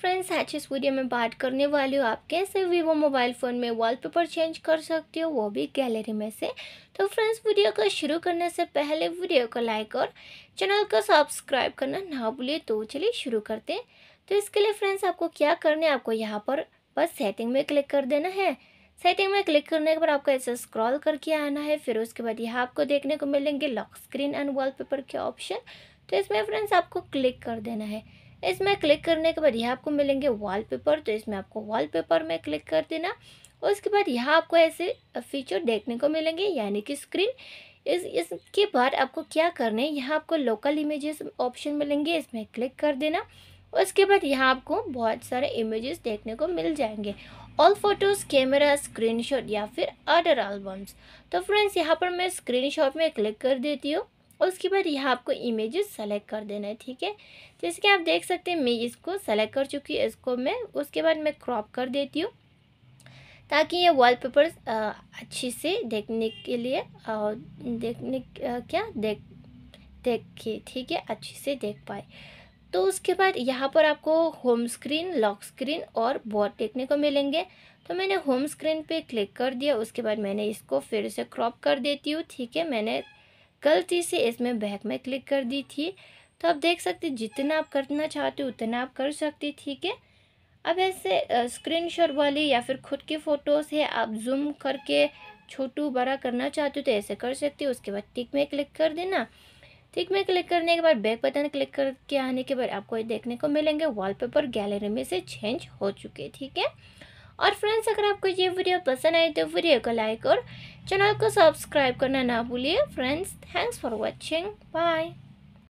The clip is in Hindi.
फ्रेंड्स आज इस वीडियो में बात करने वाली हूँ आप कैसे वीवो मोबाइल फ़ोन में वॉलपेपर चेंज कर सकते हो वो भी गैलरी में से तो फ्रेंड्स वीडियो को शुरू करने से पहले वीडियो को लाइक और चैनल को सब्सक्राइब करना ना भूलिए तो चलिए शुरू करते हैं तो इसके लिए फ्रेंड्स आपको क्या करना है आपको यहाँ पर बस सेटिंग में क्लिक कर देना है सेटिंग में क्लिक करने के बाद आपको ऐसे स्क्रॉल करके आना है फिर उसके बाद यहाँ आपको देखने को मिलेंगे लॉक स्क्रीन एंड वॉल के ऑप्शन तो इसमें फ्रेंड्स आपको क्लिक कर देना है इसमें क्लिक करने के बाद यहाँ आपको मिलेंगे वॉलपेपर तो इसमें आपको वॉलपेपर में क्लिक कर देना उसके बाद यहाँ आपको ऐसे फीचर देखने को मिलेंगे यानी कि स्क्रीन इस इसके बाद आपको क्या करना है यहाँ आपको लोकल इमेजेस ऑप्शन मिलेंगे इसमें क्लिक कर देना उसके बाद यहाँ आपको बहुत सारे इमेजेस देखने को मिल जाएंगे ऑल फोटोज़ कैमरा स्क्रीनशॉट या फिर अदर एल्बम्स तो फ्रेंड्स यहाँ पर मैं स्क्रीनशॉट में क्लिक कर देती हूँ और उसके बाद यहाँ आपको इमेजेस सेलेक्ट कर देना है ठीक है जैसे कि आप देख सकते हैं मैं इसको सेलेक्ट कर चुकी हूँ इसको मैं उसके बाद मैं क्रॉप कर देती हूँ ताकि ये वॉलपेपर अच्छे से देखने के लिए देखने क्या देख देखिए ठीक है अच्छे से देख पाए तो उसके बाद यहाँ पर आपको होम स्क्रीन लॉक स्क्रीन और बोर्ड देखने को मिलेंगे तो मैंने होम स्क्रीन पे क्लिक कर दिया उसके बाद मैंने इसको फिर से क्रॉप कर देती हूँ ठीक है मैंने गलती से इसमें बैक में क्लिक कर दी थी तो आप देख सकते जितना आप करना चाहते हो उतना आप कर सकते ठीक है अब ऐसे स्क्रीन वाली या फिर खुद की फ़ोटोज़ है आप जूम करके छोटू बड़ा करना चाहते हो तो ऐसे कर सकते हो उसके बाद टिक में क्लिक कर देना टिक में क्लिक करने के बाद बैक बटन क्लिक करके आने के बाद आपको ये देखने को मिलेंगे वॉलपेपर गैलरी में से चेंज हो चुके ठीक है और फ्रेंड्स अगर आपको ये वीडियो पसंद आए तो वीडियो को लाइक और चैनल को सब्सक्राइब करना ना भूलिए friends thanks for watching bye